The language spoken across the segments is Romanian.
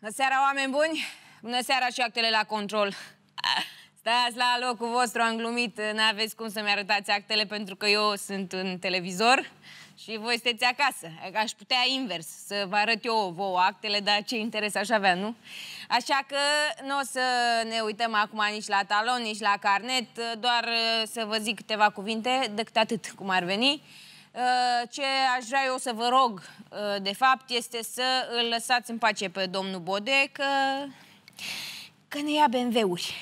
Bună seara, oameni buni! Bună seara și actele la control! Stați la locul vostru, am glumit, n-aveți cum să-mi arătați actele pentru că eu sunt în televizor și voi sunteți acasă. Aș putea invers, să vă arăt eu vouă actele, dar ce interes aș avea, nu? Așa că nu o să ne uităm acum nici la talon, nici la carnet, doar să vă zic câteva cuvinte, decât atât cum ar veni. Uh, ce aș vrea eu să vă rog, uh, de fapt, este să îl lăsați în pace pe domnul Bode, că, că ne ia BMW-uri.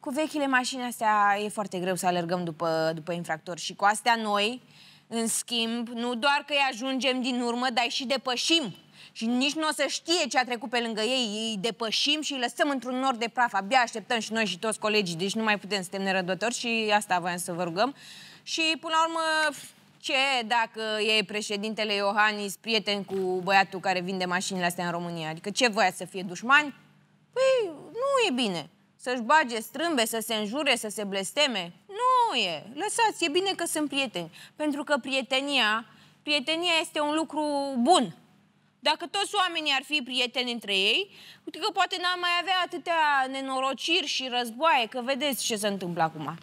Cu vechile mașini astea e foarte greu să alergăm după, după infractor și cu astea noi, în schimb, nu doar că îi ajungem din urmă, dar și depășim. Și nici nu o să știe ce a trecut pe lângă ei. Îi depășim și îi lăsăm într-un nor de praf. Abia așteptăm și noi și toți colegii, deci nu mai putem, să suntem nerădători și asta voiam să vă rugăm. Și, până la urmă, ce dacă e președintele Iohannis prieten cu băiatul care vinde mașinile astea în România? Adică ce voia să fie dușmani? Păi, nu e bine. Să-și bage strâmbe, să se înjure, să se blesteme? Nu e. Lăsați, e bine că sunt prieteni. Pentru că prietenia, prietenia este un lucru bun. Dacă toți oamenii ar fi prieteni între ei, uite că poate n-am mai avea atâtea nenorociri și războaie, că vedeți ce se întâmplă acum.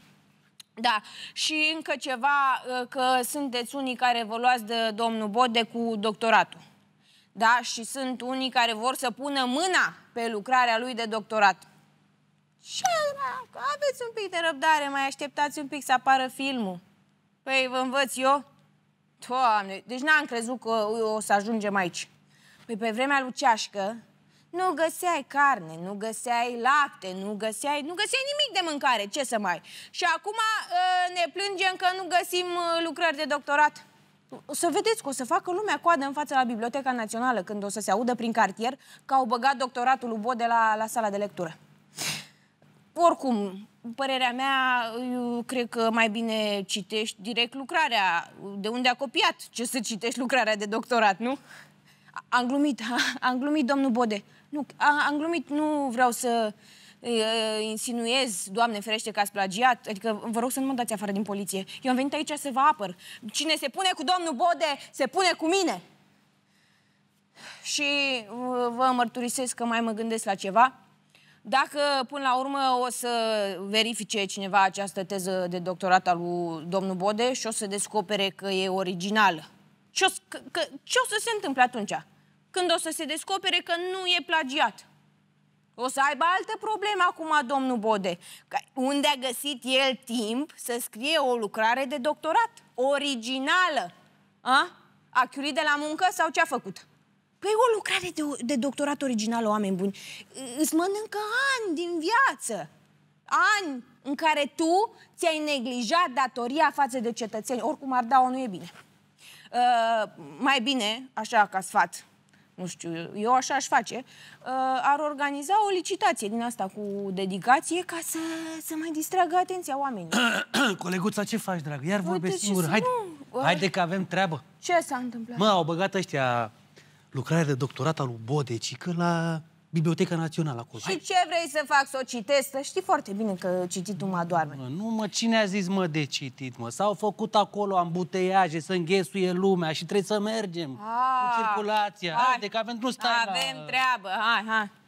Da, și încă ceva, ă, că sunteți unii care vă luați de domnul Bode cu doctoratul. Da, și sunt unii care vor să pună mâna pe lucrarea lui de doctorat. Și aveți un pic de răbdare, mai așteptați un pic să apară filmul. Păi vă învăț eu? Doamne, deci n-am crezut că o să ajungem aici. Păi pe vremea lui Ceașcă, nu găseai carne, nu găseai lapte, nu găseai, nu găseai nimic de mâncare, ce să mai. Și acum uh, ne plângem că nu găsim uh, lucrări de doctorat. O să vedeți că o să facă lumea coadă în fața la Biblioteca Națională când o să se audă prin cartier că au băgat doctoratul lui Bode la, la sala de lectură. Oricum, părerea mea, eu cred că mai bine citești direct lucrarea de unde a copiat ce să citești lucrarea de doctorat, nu? Am glumit, am glumit, domnul Bode. Nu, am glumit, nu vreau să uh, insinuez, Doamne ferește, că ați plagiat. Adică vă rog să nu mă dați afară din poliție. Eu am venit aici să vă apăr. Cine se pune cu domnul Bode, se pune cu mine. Și vă mărturisesc că mai mă gândesc la ceva. Dacă până la urmă o să verifice cineva această teză de doctorat al lui domnul Bode și o să descopere că e originală ce o, că, ce o să se întâmple atunci? Când o să se descopere că nu e plagiat. O să aibă alte probleme acum domnul Bode. Unde a găsit el timp să scrie o lucrare de doctorat? Originală. A? A chiurit de la muncă sau ce a făcut? Păi o lucrare de, de doctorat originală, oameni buni, îți mănâncă ani din viață. Ani în care tu ți-ai neglijat datoria față de cetățeni. Oricum ar da-o, nu e bine. Uh, mai bine, așa ca sfat, nu știu, eu așa aș face, uh, ar organiza o licitație din asta cu dedicație ca să, să mai distragă atenția oamenilor. Coleguța, ce faci, dragă? Iar vorbesc singur. Haide, nu, uh, haide că avem treabă. Ce s-a întâmplat? Mă, au băgat ăștia lucrarea de doctorat al lui Bodecică la Biblioteca Națională acolo. Și ce vrei să fac, să o citesc? Să știi foarte bine că cititul mă doarme. Mă, nu mă, cine a zis mă de citit, mă? S-au făcut acolo ambuteiaje, să înghesuie lumea și trebuie să mergem A, ah. cu circulația. Hai, că avem, nu stai Avem la... treabă, hai, hai.